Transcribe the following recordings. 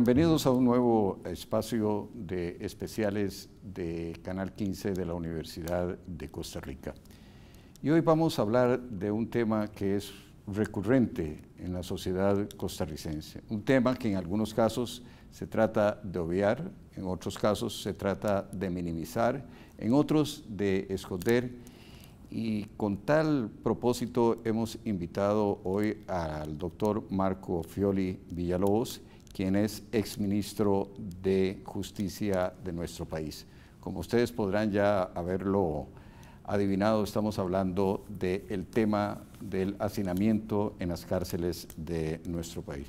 Bienvenidos a un nuevo espacio de especiales de Canal 15 de la Universidad de Costa Rica. Y hoy vamos a hablar de un tema que es recurrente en la sociedad costarricense, un tema que en algunos casos se trata de obviar, en otros casos se trata de minimizar, en otros de esconder y con tal propósito hemos invitado hoy al doctor Marco Fioli Villalobos, quien es exministro de Justicia de nuestro país. Como ustedes podrán ya haberlo adivinado, estamos hablando del tema del hacinamiento en las cárceles de nuestro país.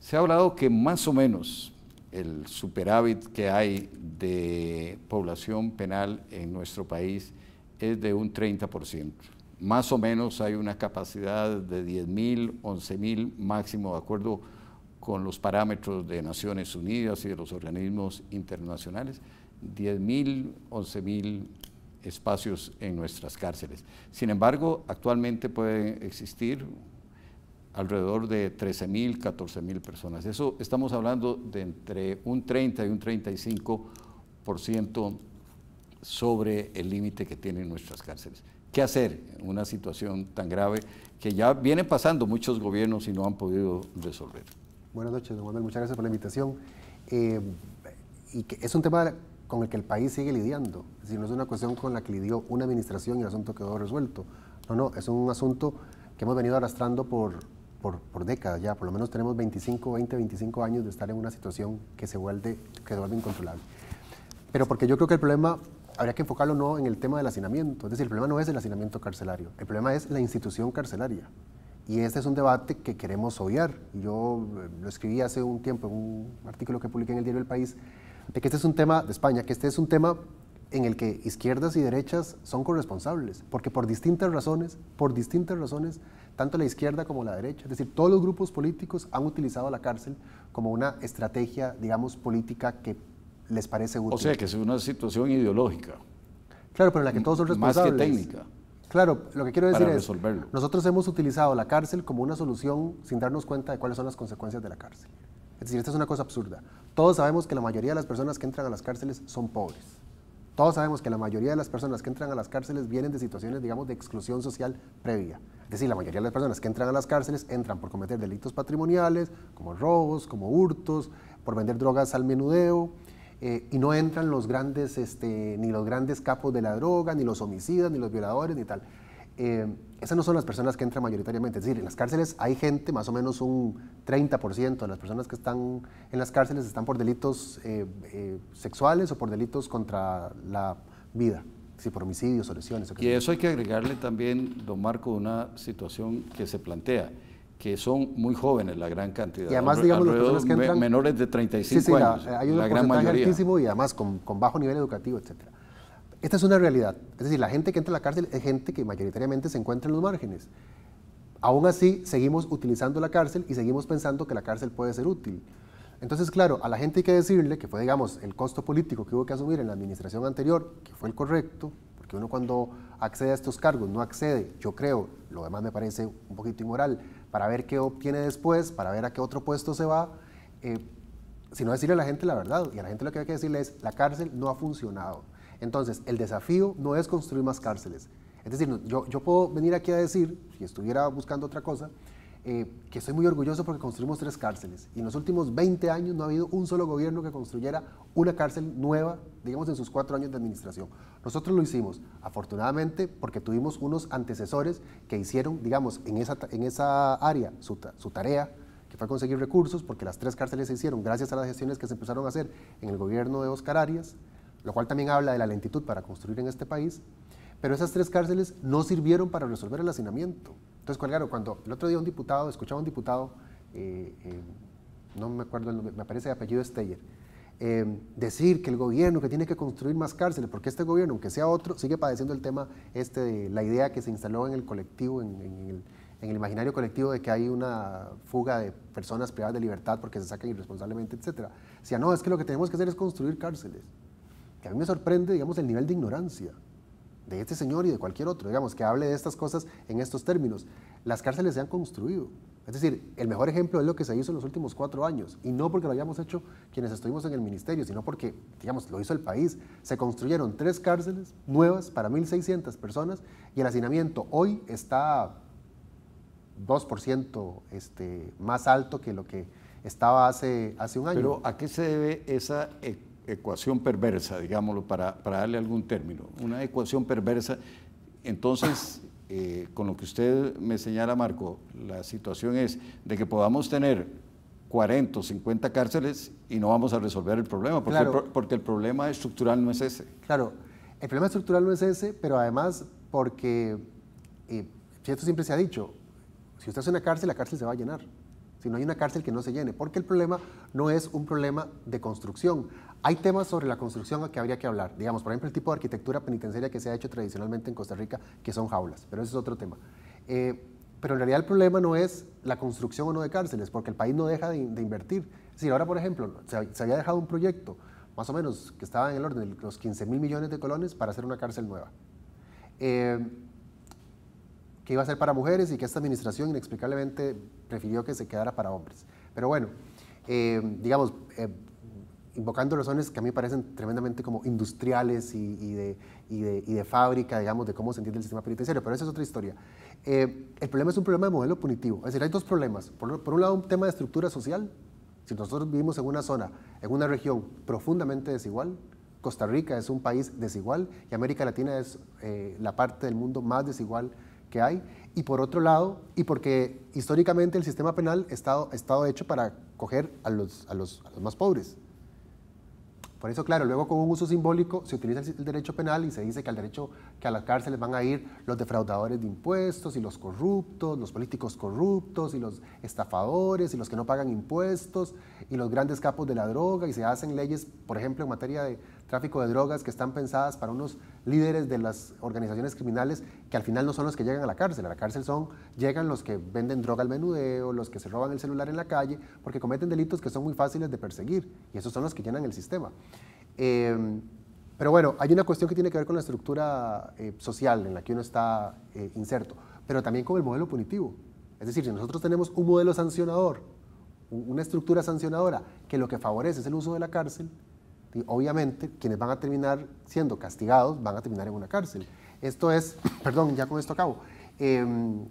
Se ha hablado que más o menos el superávit que hay de población penal en nuestro país es de un 30%. Más o menos hay una capacidad de 10.000, 11.000 máximo, de acuerdo con los parámetros de Naciones Unidas y de los organismos internacionales, 10.000, 11.000 espacios en nuestras cárceles. Sin embargo, actualmente pueden existir alrededor de 13.000, 14.000 personas. Eso estamos hablando de entre un 30 y un 35% sobre el límite que tienen nuestras cárceles. ¿Qué hacer en una situación tan grave que ya vienen pasando muchos gobiernos y no han podido resolver? Buenas noches, don Manuel. Muchas gracias por la invitación. Eh, y que es un tema con el que el país sigue lidiando. Si no es una cuestión con la que lidió una administración y el asunto quedó resuelto. No, no, es un asunto que hemos venido arrastrando por, por, décadas ya. Por lo menos tenemos 25, 20, 25 años de estar en una situación que se vuelve, que se vuelve incontrolable. Pero porque yo creo que el problema habría que enfocarlo no en el tema del hacinamiento. Es decir, el problema no es el hacinamiento carcelario, el problema es la institución carcelaria. Y este es un debate que queremos obviar. Yo eh, lo escribí hace un tiempo en un artículo que publiqué en el diario El País, de que este es un tema de España, que este es un tema en el que izquierdas y derechas son corresponsables, porque por distintas razones, por distintas razones, tanto la izquierda como la derecha, es decir, todos los grupos políticos han utilizado la cárcel como una estrategia, digamos, política que les parece útil. O sea, que es una situación ideológica. Claro, pero en la que todos son responsables. Más que técnica. Claro, lo que quiero decir es, nosotros hemos utilizado la cárcel como una solución sin darnos cuenta de cuáles son las consecuencias de la cárcel. Es decir, esta es una cosa absurda. Todos sabemos que la mayoría de las personas que entran a las cárceles son pobres. Todos sabemos que la mayoría de las personas que entran a las cárceles vienen de situaciones, digamos, de exclusión social previa. Es decir, la mayoría de las personas que entran a las cárceles entran por cometer delitos patrimoniales, como robos, como hurtos, por vender drogas al menudeo, eh, y no entran los grandes, este, ni los grandes capos de la droga, ni los homicidas, ni los violadores, ni tal. Eh, esas no son las personas que entran mayoritariamente. Es decir, en las cárceles hay gente, más o menos un 30% de las personas que están en las cárceles están por delitos eh, sexuales o por delitos contra la vida, si por homicidios o lesiones. y eso hay que agregarle también, don Marco, una situación que se plantea que son muy jóvenes la gran cantidad. Y además, digamos, los que Menores de 35 sí, sí, años, hay un la altísimo y además con, con bajo nivel educativo, etcétera. Esta es una realidad. Es decir, la gente que entra a la cárcel es gente que mayoritariamente se encuentra en los márgenes. Aún así, seguimos utilizando la cárcel y seguimos pensando que la cárcel puede ser útil. Entonces, claro, a la gente hay que decirle que fue, digamos, el costo político que hubo que asumir en la administración anterior, que fue el correcto, porque uno cuando accede a estos cargos no accede, yo creo, lo demás me parece un poquito inmoral, para ver qué obtiene después, para ver a qué otro puesto se va, eh, sino decirle a la gente la verdad. Y a la gente lo que hay que decirle es, la cárcel no ha funcionado. Entonces, el desafío no es construir más cárceles. Es decir, yo, yo puedo venir aquí a decir, si estuviera buscando otra cosa, eh, que soy muy orgulloso porque construimos tres cárceles y en los últimos 20 años no ha habido un solo gobierno que construyera una cárcel nueva, digamos, en sus cuatro años de administración. Nosotros lo hicimos, afortunadamente, porque tuvimos unos antecesores que hicieron, digamos, en esa, área su, su tarea, que fue conseguir recursos, porque las tres cárceles se hicieron gracias a las gestiones que se empezaron a hacer en el gobierno de Oscar Arias, lo cual también habla de la lentitud para construir en este país. Pero esas tres cárceles no sirvieron para resolver el hacinamiento. Entonces, cuando el otro día un diputado, escuchaba a un diputado, eh, eh, no me acuerdo el me parece de apellido Steyer, eh, decir que el gobierno que tiene que construir más cárceles, porque este gobierno, aunque sea otro, sigue padeciendo el tema, este, de la idea que se instaló en el colectivo, en, el, imaginario colectivo de que hay una fuga de personas privadas de libertad porque se sacan irresponsablemente, etc. si no, es que lo que tenemos que hacer es construir cárceles. Que a mí me sorprende, digamos, el nivel de ignorancia de este señor y de cualquier otro, digamos, que hable de estas cosas en estos términos. Las cárceles se han construido. Es decir, el mejor ejemplo es lo que se hizo en los últimos cuatro años, y no porque lo hayamos hecho quienes estuvimos en el ministerio, sino porque, digamos, lo hizo el país. Se construyeron tres cárceles nuevas para 1.600 personas y el hacinamiento hoy está 2% este, más alto que lo que estaba hace, hace un año. Pero ¿a qué se debe esa ecuación perversa, digámoslo, para, darle algún término, una ecuación perversa. Entonces, eh, con lo que usted me señala, Marco, la situación es de que podamos tener 40 o 50 cárceles y no vamos a resolver el problema, porque, el, porque el problema estructural no es ese. Claro, el problema estructural no es ese, pero además porque, eh, esto siempre se ha dicho, si usted hace una cárcel, la cárcel se va a llenar. Si no hay una cárcel que no se llene, porque el problema no es un problema de construcción. Hay temas sobre la construcción que habría que hablar. Digamos, por ejemplo, el tipo de arquitectura penitenciaria que se ha hecho tradicionalmente en Costa Rica, que son jaulas, pero ese es otro tema. Eh, pero en realidad el problema no es la construcción o no de cárceles, porque el país no deja de, invertir. Si ahora, por ejemplo, se, había dejado un proyecto, más o menos, que estaba en el orden de los 15 mil millones de colones para hacer una cárcel nueva. Eh, que iba a ser para mujeres y que esta administración inexplicablemente prefirió que se quedara para hombres. Pero bueno, eh, digamos, eh, invocando razones que a mí parecen tremendamente como industriales y, de, fábrica, digamos, de cómo se entiende el sistema penitenciario, pero esa es otra historia. Eh, el problema es un problema de modelo punitivo, es decir, hay dos problemas. Por, un lado, un tema de estructura social, si nosotros vivimos en una zona, en una región profundamente desigual, Costa Rica es un país desigual y América Latina es eh, la parte del mundo más desigual que hay. Y por otro lado, y porque históricamente el sistema penal ha estado, estado hecho para coger a los, a los más pobres por eso, claro, luego con un uso simbólico se utiliza el, derecho penal y se dice que al derecho que a las cárceles van a ir los defraudadores de impuestos y los corruptos, los políticos corruptos y los estafadores y los que no pagan impuestos y los grandes capos de la droga y se hacen leyes, por ejemplo, en materia de tráfico de drogas que están pensadas para unos líderes de las organizaciones criminales que al final no son los que llegan a la cárcel. A la cárcel son, llegan los que venden droga al menudeo, los que se roban el celular en la calle, porque cometen delitos que son muy fáciles de perseguir y esos son los que llenan el sistema. Eh, pero bueno, hay una cuestión que tiene que ver con la estructura eh, social en la que uno está eh, inserto, pero también con el modelo punitivo. Es decir, si nosotros tenemos un modelo sancionador, una estructura sancionadora que lo que favorece es el uso de la cárcel, obviamente quienes van a terminar siendo castigados van a terminar en una cárcel. Esto es, perdón, ya con esto acabo. Em,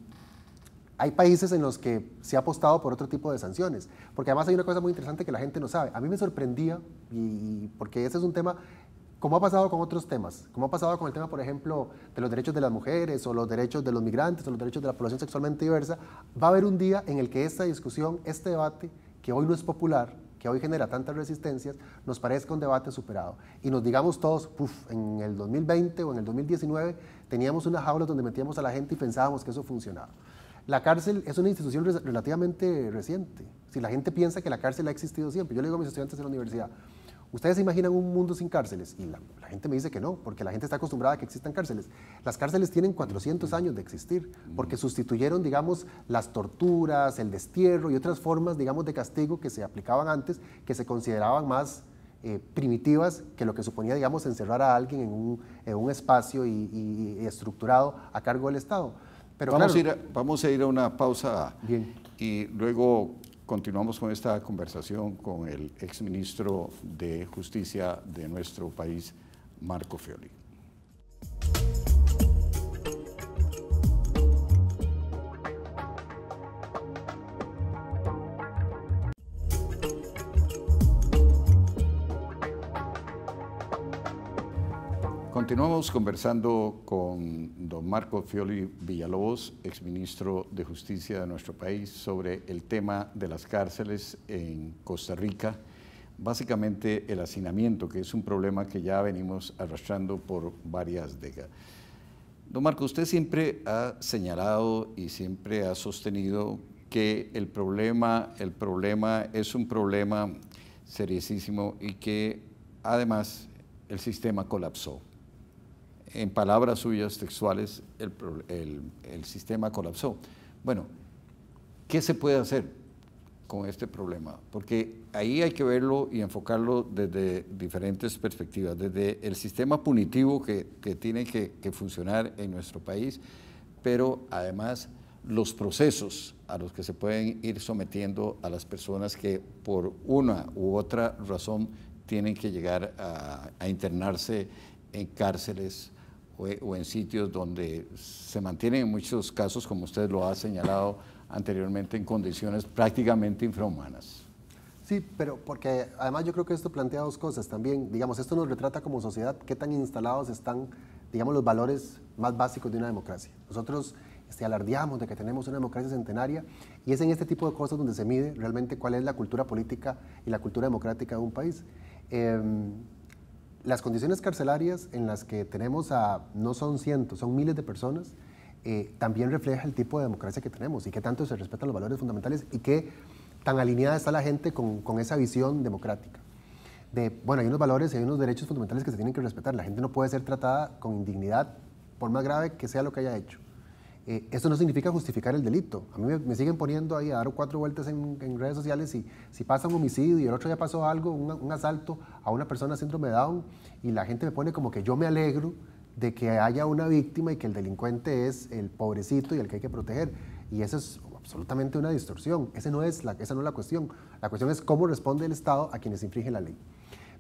hay países en los que se ha apostado por otro tipo de sanciones, porque además hay una cosa muy interesante que la gente no sabe. A mí me sorprendía, y, porque ese es un tema, como ha pasado con otros temas, como ha pasado con el tema, por ejemplo, de los derechos de las mujeres, o los derechos de los migrantes, o los derechos de la población sexualmente diversa, va a haber un día en el que esta discusión, este debate, que hoy no es popular, que hoy genera tantas resistencias, nos parezca un debate superado. Y nos digamos todos, puff, en el 2020 o en el 2019 teníamos unas jaulas donde metíamos a la gente y pensábamos que eso funcionaba. La cárcel es una institución relativamente reciente. Si la gente piensa que la cárcel ha existido siempre, yo le digo a mis estudiantes en la universidad, ¿Ustedes se imaginan un mundo sin cárceles? Y la, gente me dice que no, porque la gente está acostumbrada a que existan cárceles. Las cárceles tienen 400 años de existir, porque sustituyeron, digamos, las torturas, el destierro y otras formas, digamos, de castigo que se aplicaban antes, que se consideraban más eh, primitivas que lo que suponía, digamos, encerrar a alguien en un, espacio y, estructurado a cargo del Estado. Pero vamos, a ir a, una pausa bien. y luego Continuamos con esta conversación con el exministro de Justicia de nuestro país, Marco Fioli. Continuamos conversando con don Marco Fioli Villalobos, exministro de Justicia de nuestro país, sobre el tema de las cárceles en Costa Rica, básicamente el hacinamiento, que es un problema que ya venimos arrastrando por varias décadas. Don Marco, usted siempre ha señalado y siempre ha sostenido que el problema, el problema es un problema seriosísimo y que además el sistema colapsó en palabras suyas textuales, el, sistema colapsó. Bueno, ¿qué se puede hacer con este problema? Porque ahí hay que verlo y enfocarlo desde diferentes perspectivas, desde el sistema punitivo que, que tiene que, funcionar en nuestro país, pero además los procesos a los que se pueden ir sometiendo a las personas que por una u otra razón tienen que llegar a, a internarse en cárceles, eh, o, en sitios donde se mantienen en muchos casos, como usted lo ha señalado anteriormente, en condiciones prácticamente infrahumanas. Sí, pero porque además yo creo que esto plantea dos cosas también. Digamos, esto nos retrata como sociedad qué tan instalados están, digamos, los valores más básicos de una democracia. Nosotros este, alardeamos de que tenemos una democracia centenaria y es en este tipo de cosas donde se mide realmente cuál es la cultura política y la cultura democrática de un país. Em, las condiciones carcelarias en las que tenemos a, no son cientos, son miles de personas, eh, también refleja el tipo de democracia que tenemos y qué tanto se respetan los valores fundamentales y qué tan alineada está la gente con, con esa visión democrática. De, bueno, hay unos valores y hay unos derechos fundamentales que se tienen que respetar. La gente no puede ser tratada con indignidad, por más grave que sea lo que haya hecho. Eh, eso no significa justificar el delito. A mí me, siguen poniendo ahí a dar cuatro vueltas en, redes sociales y si pasa un homicidio y el otro día pasó algo, un, asalto a una persona síndrome de Down y la gente me pone como que yo me alegro de que haya una víctima y que el delincuente es el pobrecito y el que hay que proteger. Y eso es absolutamente una distorsión. no es esa no es la cuestión. La cuestión es cómo responde el Estado a quienes infringen la ley.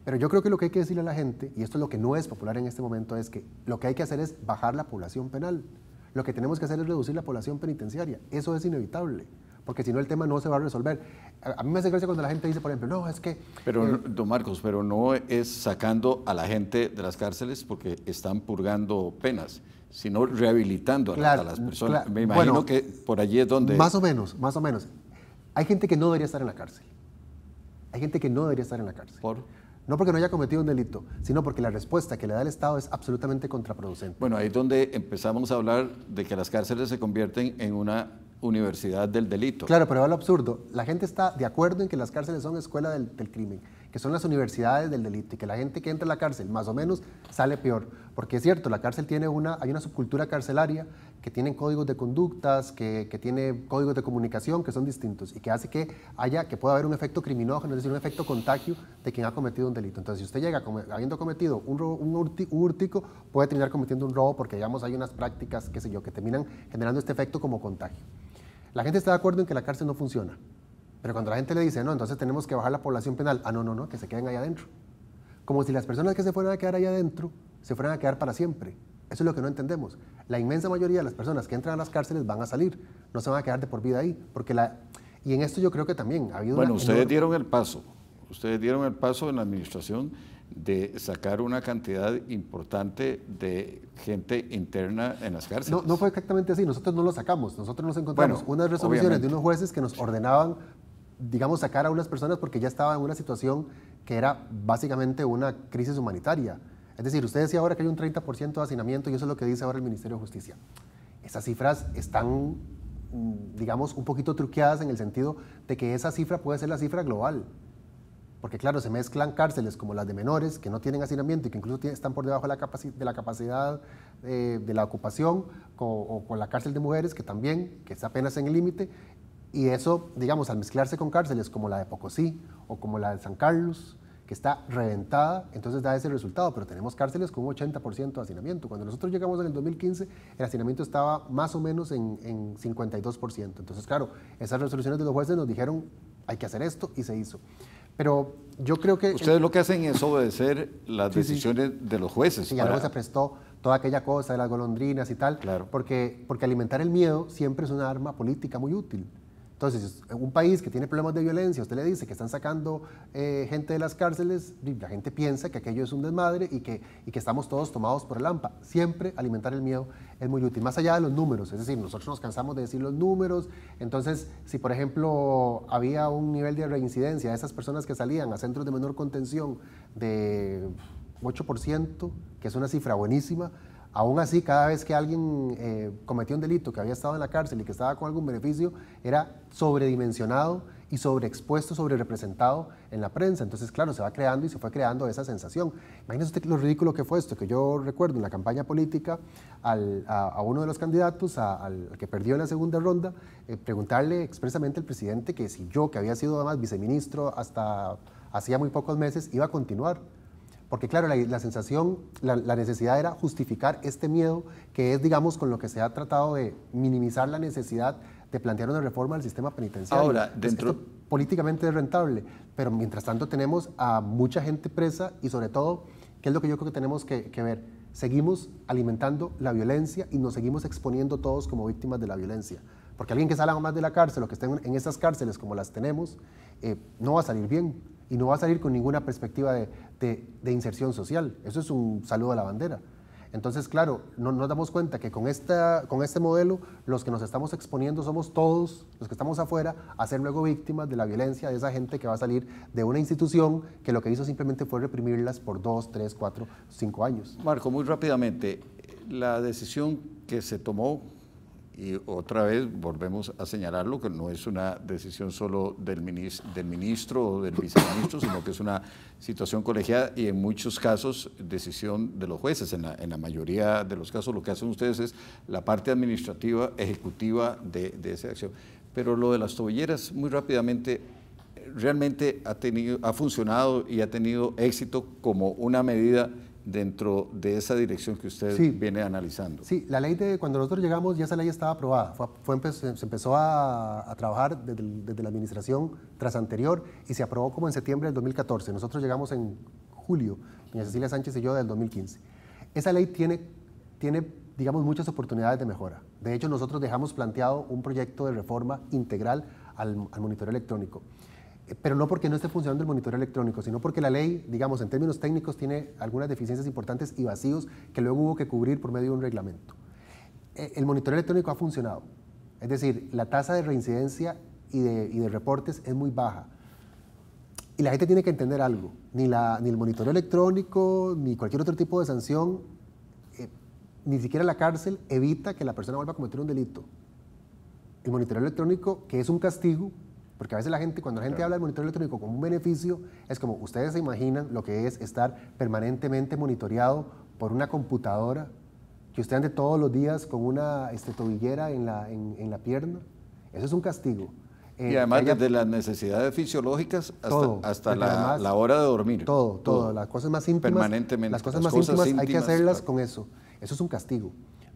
Pero yo creo que lo que hay que decirle a la gente, y esto es lo que no es popular en este momento, es que lo que hay que hacer es bajar la población penal. Lo que tenemos que hacer es reducir la población penitenciaria. Eso es inevitable, porque si no el tema no se va a resolver. A, mí me hace gracia cuando la gente dice, por ejemplo, no, es que... Pero, eh, don Marcos, pero no es sacando a la gente de las cárceles porque están purgando penas sino rehabilitando a las personas. me imagino que por allí es donde... Más o menos, más o menos. Hay gente que no debería estar en la cárcel. Hay gente que no debería estar en la cárcel. ¿Por? No porque no haya cometido un delito, sino porque la respuesta que le da el Estado es absolutamente contraproducente. Bueno, ahí es donde empezamos a hablar de que las cárceles se convierten en una universidad del delito. Claro, pero va lo absurdo. La gente está de acuerdo en que las cárceles son escuela del, del crimen que son las universidades del delito y que la gente que entra a la cárcel más o menos sale peor. Porque es cierto, la cárcel tiene una, hay una subcultura carcelaria que tiene códigos de conductas, que, tiene códigos de comunicación que son distintos y que hace que haya, que pueda haber un efecto criminógeno, es decir, un efecto contagio de quien ha cometido un delito. Entonces, si usted llega habiendo cometido un, robo, puede terminar cometiendo un robo porque, digamos, hay unas prácticas, qué sé yo, que terminan generando este efecto como contagio. La gente está de acuerdo en que la cárcel no funciona. Pero cuando la gente le dice, no, entonces tenemos que bajar la población penal, ah, no, no, no, que se queden allá adentro. Como si las personas que se fueran a quedar allá adentro se fueran a quedar para siempre. Eso es lo que no entendemos. La inmensa mayoría de las personas que entran a las cárceles van a salir, no se van a quedar de por vida ahí. Porque la... Y en esto yo creo que también ha habido... Bueno, ustedes dieron el paso, ustedes dieron el paso en la administración de sacar una cantidad importante de gente interna en las cárceles. No, fue exactamente así, nosotros no lo sacamos, nosotros nos encontramos unas resoluciones de unos jueces que nos ordenaban digamos, sacar a unas personas porque ya estaba en una situación que era básicamente una crisis humanitaria. Es decir, usted decía ahora que hay un 30% de hacinamiento y eso es lo que dice ahora el Ministerio de Justicia. Esas cifras están, mm, digamos, un poquito truqueadas en el sentido de que esa cifra puede ser la cifra global. Porque claro, se mezclan cárceles como las de menores que no tienen hacinamiento y que incluso están por debajo de la, capacidad eh, de la ocupación, o con la cárcel de mujeres que también, que está apenas en el límite, y eso, digamos, al mezclarse con cárceles como la de Pocosí o como la de San Carlos, que está reventada, entonces da ese resultado, pero tenemos cárceles con un 80% de hacinamiento. Cuando nosotros llegamos en el 2015, el hacinamiento estaba más o menos en, 52%. Entonces, claro, esas resoluciones de los jueces nos dijeron, hay que hacer esto, y se hizo. Pero yo creo que... Ustedes lo que hacen es obedecer las decisiones de los jueces. y para... se prestó toda aquella cosa de las golondrinas y tal, claro. porque, porque alimentar el miedo siempre es una arma política muy útil. Entonces, un país que tiene problemas de violencia, usted le dice que están sacando eh, gente de las cárceles, la gente piensa que aquello es un desmadre y que, y que estamos todos tomados por el AMPA. Siempre alimentar el miedo es muy útil, más allá de los números, es decir, nosotros nos cansamos de decir los números, entonces, si por ejemplo había un nivel de reincidencia de esas personas que salían a centros de menor contención de 8%, que es una cifra buenísima, Aún así, cada vez que alguien cometió eh, cometía un delito, que había estado en la cárcel y que estaba con algún beneficio, era sobredimensionado y sobreexpuesto, sobrerepresentado en la prensa. Entonces, claro, se va creando y se fue creando esa sensación. Imagínese usted lo ridículo que fue esto, que yo recuerdo en la campaña política a, uno de los candidatos, al que perdió en la segunda ronda, eh, preguntarle expresamente al presidente que si yo, que había sido además viceministro hasta hacía muy pocos meses, iba a continuar. Porque claro, la, sensación, la, necesidad era justificar este miedo, que es, digamos, con lo que se ha tratado de minimizar la necesidad de plantear una reforma al sistema penitenciario. Ahora, pues dentro... Esto, políticamente es rentable, pero mientras tanto tenemos a mucha gente presa y sobre todo, ¿qué es lo que yo creo que tenemos que, ver? Seguimos alimentando la violencia y nos seguimos exponiendo todos como víctimas de la violencia. Porque alguien que salga más de la cárcel o que esté en, esas cárceles como las tenemos, eh, no va a salir bien y no va a salir con ninguna perspectiva de, de, inserción social. Eso es un saludo a la bandera. Entonces, claro, no nos damos cuenta que con, esta, con este modelo los que nos estamos exponiendo somos todos los que estamos afuera a ser luego víctimas de la violencia de esa gente que va a salir de una institución que lo que hizo simplemente fue reprimirlas por dos, tres, cuatro, cinco años. Marco, muy rápidamente, la decisión que se tomó y otra vez volvemos a señalarlo que no es una decisión solo del ministro, del ministro o del viceministro, sino que es una situación colegiada y en muchos casos decisión de los jueces. En la, mayoría de los casos lo que hacen ustedes es la parte administrativa, ejecutiva de, de esa acción. Pero lo de las tobilleras, muy rápidamente, realmente ha, tenido, ha funcionado y ha tenido éxito como una medida dentro de esa dirección que usted viene analizando. Sí, la ley de cuando nosotros llegamos ya esa ley estaba aprobada, fue, se empezó a, trabajar desde, la administración tras anterior y se aprobó como en septiembre del 2014. Nosotros llegamos en julio, doña Cecilia Sánchez y yo del 2015. Esa ley tiene, tiene, digamos, muchas oportunidades de mejora. De hecho, nosotros dejamos planteado un proyecto de reforma integral al, al monitoreo electrónico pero no porque no esté funcionando el monitor electrónico, sino porque la ley, digamos, en términos técnicos tiene algunas deficiencias importantes y vacíos que luego hubo que cubrir por medio de un reglamento. Eh, el monitor electrónico ha funcionado, es decir, la tasa de reincidencia y de, reportes es muy baja. Y la gente tiene que entender algo, ni, la, el monitoreo electrónico, ni cualquier otro tipo de sanción, eh, ni siquiera la cárcel evita que la persona vuelva a cometer un delito. El monitoreo electrónico, que es un castigo, porque a veces la gente, cuando la gente habla del monitoreo electrónico como un beneficio, es como ustedes se imaginan lo que es estar permanentemente monitoreado por una computadora que usted ande todos los días con una este, tobillera en la, en, la pierna. Eso es un castigo. y eh, además de desde las necesidades fisiológicas hasta, la, hora de dormir. Todo, todo, Las cosas más íntimas. Las cosas más hay que hacerlas con eso. Eso es un castigo.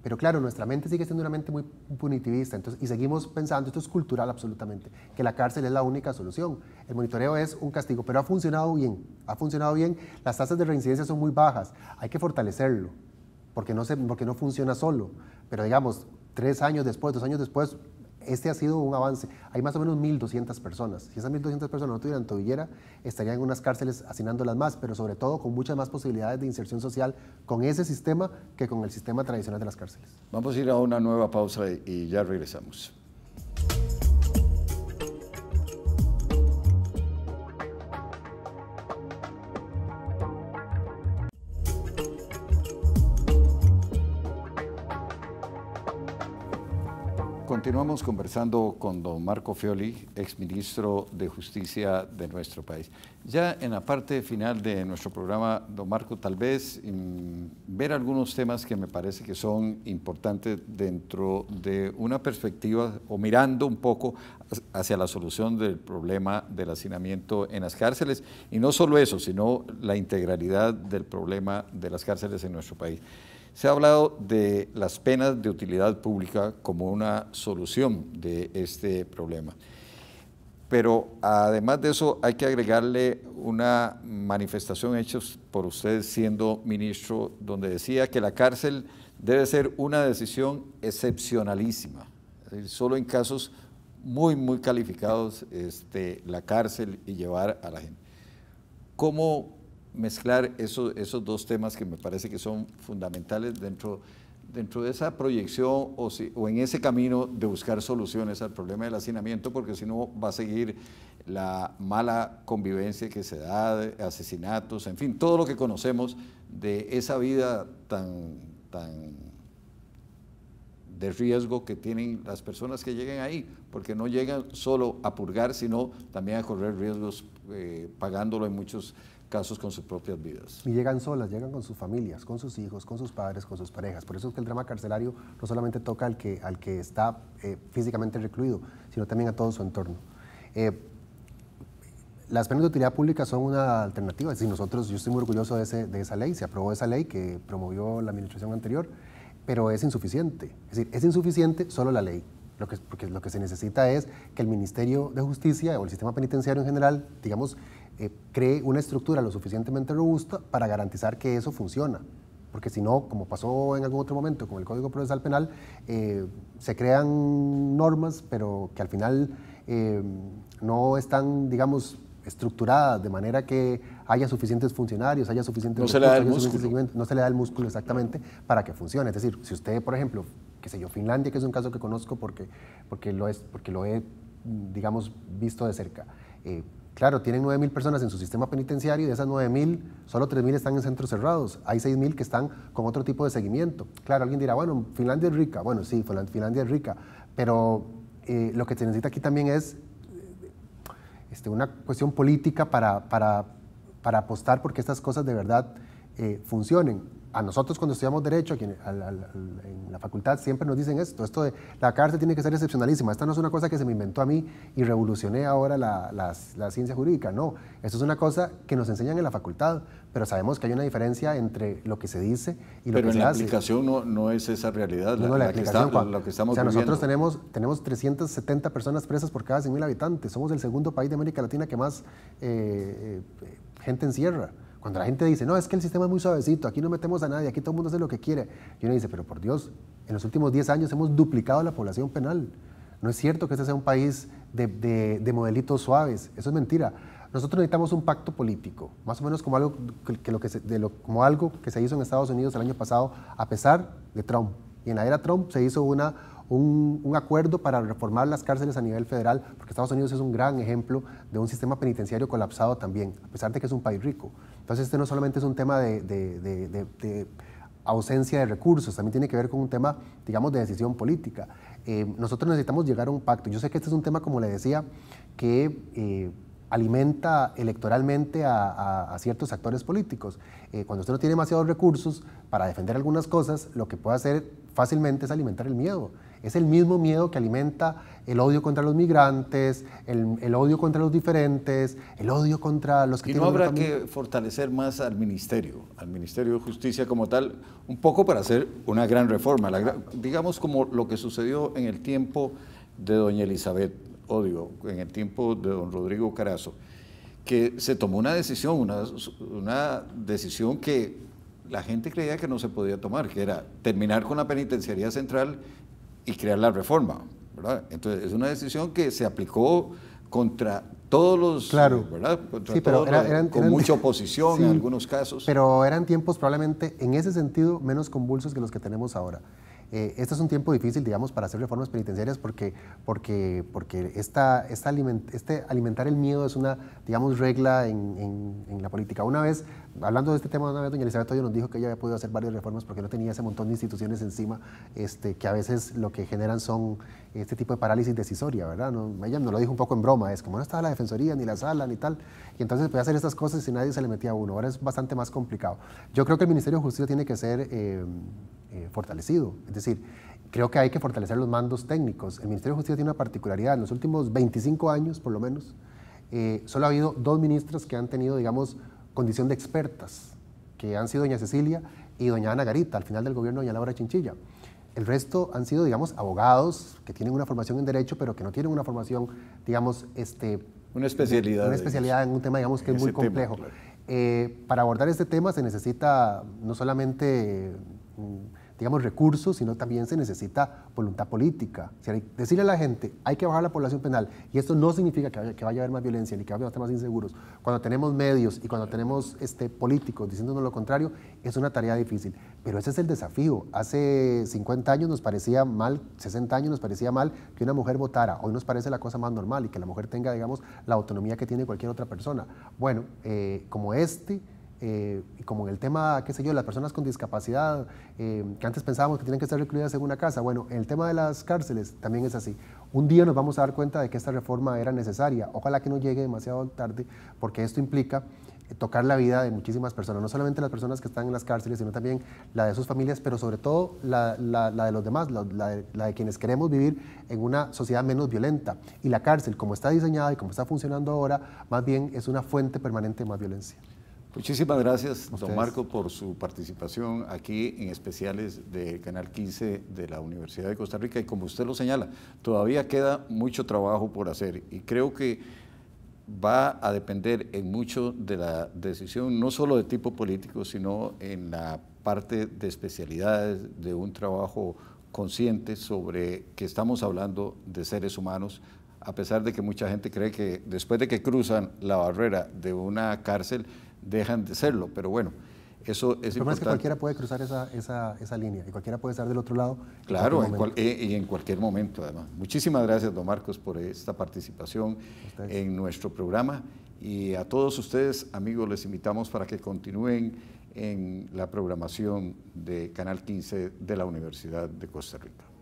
Pero claro, nuestra mente sigue siendo una mente muy punitivista entonces, y seguimos pensando, esto es cultural absolutamente, que la cárcel es la única solución. El monitoreo es un castigo, pero ha funcionado bien, ha funcionado bien, las tasas de reincidencia son muy bajas, hay que fortalecerlo, porque no, porque no funciona solo. Pero digamos, tres años después, dos años después, este ha sido un avance. Hay más o menos 1.200 personas. Si esas 1.200 personas no tuvieran tobillera, estarían en unas cárceles hacinándolas más, pero sobre todo con muchas más posibilidades de inserción social con ese sistema que con el sistema tradicional de las cárceles. Vamos a ir a una nueva pausa y ya regresamos. conversando con don Marco Fioli, exministro de Justicia de nuestro país. Ya en la parte final de nuestro programa, don Marco, tal vez mm, ver algunos temas que me parece que son importantes dentro de una perspectiva o mirando un poco hacia la solución del problema del hacinamiento en las cárceles y no solo eso, sino la integralidad del problema de las cárceles en nuestro país. Se ha hablado de las penas de utilidad pública como una solución de este problema. Pero además de eso hay que agregarle una manifestación hecha por usted siendo ministro, donde decía que la cárcel debe ser una decisión excepcionalísima, solo en casos muy, muy calificados este, la cárcel y llevar a la gente. ¿Cómo mezclar esos, esos dos temas que me parece que son fundamentales dentro, dentro de esa proyección o, o en ese camino de buscar soluciones al problema del hacinamiento, porque si no va a seguir la mala convivencia que se da, asesinatos, en fin, todo lo que conocemos de esa vida tan, tan de riesgo que tienen las personas que llegan ahí, porque no llegan solo a purgar, sino también a correr riesgos eh, pagándolo en muchos casos con sus propias vidas. Y llegan solas, llegan con sus familias, con sus hijos, con sus padres, con sus parejas. Por eso es que el drama carcelario no solamente toca al que, al que está eh, físicamente recluido, sino también a todo su entorno. Eh, las penas de utilidad pública son una alternativa. Es decir, nosotros, yo estoy muy orgulloso de, esa ley, se aprobó esa ley que promovió la administración anterior, pero es insuficiente. Es decir, es insuficiente solo la ley. Lo que, porque lo que se necesita es que el Ministerio de Justicia o el sistema penitenciario en general, digamos, eh, cree una estructura lo suficientemente robusta para garantizar que eso funciona. Porque si no, como pasó en algún otro momento con el Código Procesal Penal, eh, se crean normas, pero que al final eh, no están, digamos, estructuradas de manera que haya suficientes funcionarios, haya suficientes... No se le da el músculo. No se le da el músculo exactamente para que funcione. Es decir, si usted, por ejemplo, que sé yo, Finlandia, que es un caso que conozco porque, porque, lo, es, porque lo he, digamos, visto de cerca, Claro, tienen 9.000 personas en su sistema penitenciario y de esas 9.000, solo 3.000 están en centros cerrados. Hay 6.000 que están con otro tipo de seguimiento. Claro, alguien dirá, bueno, Finlandia es rica. Bueno, sí, Finlandia es rica, pero eh, lo que se necesita aquí también es este, una cuestión política para, para, para apostar porque estas cosas de verdad eh, funcionen a nosotros cuando estudiamos derecho aquí en, la facultad siempre nos dicen esto, esto de la cárcel tiene que ser excepcionalísima, esta no es una cosa que se me inventó a mí y revolucioné ahora la, ciencia jurídica, no, esto es una cosa que nos enseñan en la facultad, pero sabemos que hay una diferencia entre lo que se dice y lo que se hace. Pero en la aplicación no, es esa realidad, no, la, aplicación, que que estamos O sea, nosotros tenemos, tenemos 370 personas presas por cada 100.000 habitantes, somos el segundo país de América Latina que más eh, eh, gente encierra. Cuando la gente dice, no, es que el sistema es muy suavecito, aquí no metemos a nadie, aquí todo el mundo hace lo que quiere. Y uno dice, pero por Dios, en los últimos 10 años hemos duplicado la población penal. No es cierto que este sea un país de, de, modelitos suaves, eso es mentira. Nosotros necesitamos un pacto político, más o menos como algo que, lo que se, como algo que se hizo en Estados Unidos el año pasado, a pesar de Trump. Y en la era Trump se hizo una, un, un, acuerdo para reformar las cárceles a nivel federal, porque Estados Unidos es un gran ejemplo de un sistema penitenciario colapsado también, a pesar de que es un país rico. Entonces, este no solamente es un tema de, ausencia de recursos, también tiene que ver con un tema, digamos, de decisión política. Eh, nosotros necesitamos llegar a un pacto. Yo sé que este es un tema, como le decía, que eh, alimenta electoralmente a, ciertos actores políticos. Eh, cuando usted no tiene demasiados recursos para defender algunas cosas, lo que puede hacer fácilmente es alimentar el miedo es el mismo miedo que alimenta el odio contra los migrantes, el, odio contra los diferentes, el odio contra los que... Y no habrá que fortalecer más al ministerio, al Ministerio de Justicia como tal, un poco para hacer una gran reforma, digamos como lo que sucedió en el tiempo de doña Elizabeth, odio, en el tiempo de don Rodrigo Carazo, que se tomó una decisión, una, una decisión que la gente creía que no se podía tomar, que era terminar con la penitenciaría central y crear la reforma. ¿verdad? Entonces, es una decisión que se aplicó contra todos los. Claro. ¿verdad? pero con mucha oposición en algunos casos. Pero eran tiempos probablemente, en ese sentido, menos convulsos que los que tenemos ahora. Eh, este es un tiempo difícil, digamos, para hacer reformas penitenciarias porque, porque, porque esta, esta este alimentar el miedo es una, digamos, regla en, la política. Una vez, hablando de este tema, una vez doña Elizabeth Toyo nos dijo que ella había podido hacer varias reformas porque no tenía ese montón de instituciones encima este, que a veces lo que generan son este tipo de parálisis decisoria, ¿verdad? ella nos lo dijo un poco en broma, es como no estaba la defensoría, ni la sala, ni tal, y entonces podía hacer estas cosas y nadie se le metía a uno. Ahora es bastante más complicado. Yo creo que el Ministerio de Justicia tiene que ser eh, eh, fortalecido, es decir, creo que hay que fortalecer los mandos técnicos. El Ministerio de Justicia tiene una particularidad. En los últimos 25 años, por lo menos, eh, solo ha habido dos ministras que han tenido, digamos, condición de expertas, que han sido doña Cecilia y doña Ana Garita, al final del gobierno doña Laura Chinchilla. El resto han sido, digamos, abogados que tienen una formación en derecho, pero que no tienen una formación, digamos, este... Una especialidad. Una especialidad en un tema, digamos, que es muy complejo. Eh, para abordar este tema se necesita no solamente mm, digamos, recursos, sino también se necesita voluntad política. decirle a la gente, hay que bajar la población penal, y esto no significa que, vaya, a haber más violencia ni que vaya a estar más inseguros. Cuando tenemos medios y cuando tenemos este, políticos diciéndonos lo contrario, es una tarea difícil. Pero ese es el desafío. Hace 50 años nos parecía mal, 60 años nos parecía mal que una mujer votara. Hoy nos parece la cosa más normal y que la mujer tenga, digamos, la autonomía que tiene cualquier otra persona. Bueno, eh, como este eh, como en el tema, qué sé yo, las personas con discapacidad, eh, que antes pensábamos que tienen que estar recluidas en una casa, bueno, el tema de las cárceles también es así. Un día nos vamos a dar cuenta de que esta reforma era necesaria, ojalá que no llegue demasiado tarde, porque esto implica eh, tocar la vida de muchísimas personas, no solamente las personas que están en las cárceles, sino también la de sus familias, pero sobre todo la, de los demás, la la, de, quienes queremos vivir en una sociedad menos violenta. Y la cárcel, como está diseñada y como está funcionando ahora, más bien es una fuente permanente de más violencia. Muchísimas gracias, don Marco, por su participación aquí en especiales de Canal 15 de la Universidad de Costa Rica. Y como usted lo señala, todavía queda mucho trabajo por hacer y creo que va a depender en mucho de la decisión, no solo de tipo político, sino en la parte de especialidades, de un trabajo consciente sobre que estamos hablando de seres humanos, a pesar de que mucha gente cree que después de que cruzan la barrera de una cárcel, dejan de serlo, pero bueno, eso es pero importante. Es que cualquiera puede cruzar esa, esa, esa, línea y cualquiera puede estar del otro lado. Claro, eh, y en cualquier momento además. Muchísimas gracias, don Marcos, por esta participación en nuestro programa y a todos ustedes, amigos, les invitamos para que continúen en la programación de Canal 15 de la Universidad de Costa Rica.